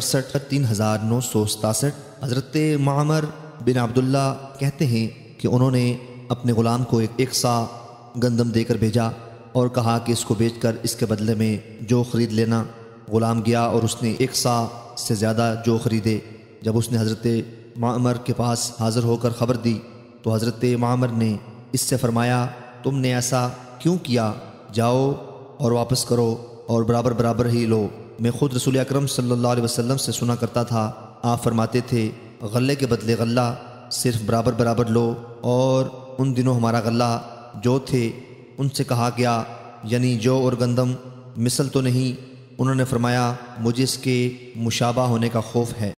सड़सठ तीन हज़ार नौ सौ सतासठ हज़रत मामर बिन अब्दुल्ला कहते हैं कि उन्होंने अपने ग़ुलाम को एक, एक सा गंदम देकर भेजा और कहा कि इसको बेचकर इसके बदले में जो ख़रीद लेना ग़ुलाम गया और उसने एक सा से ज़्यादा जो ख़रीदे जब उसने हज़रत मामर के पास हाज़िर होकर ख़बर दी तो हज़रत मामर ने इससे फ़रमाया तुमने ऐसा क्यों किया जाओ और वापस करो और बराबर बराबर ही लो मैं खुद रसूल अक्रम सल्लल्लाहु अलैहि से सुना करता था आप फरमाते थे गले के बदले गला सिर्फ बराबर बराबर लो और उन दिनों हमारा गला जो थे उनसे कहा गया यानी जो और गंदम मिसल तो नहीं उन्होंने फरमाया मुझे इसके मुशाबा होने का खौफ है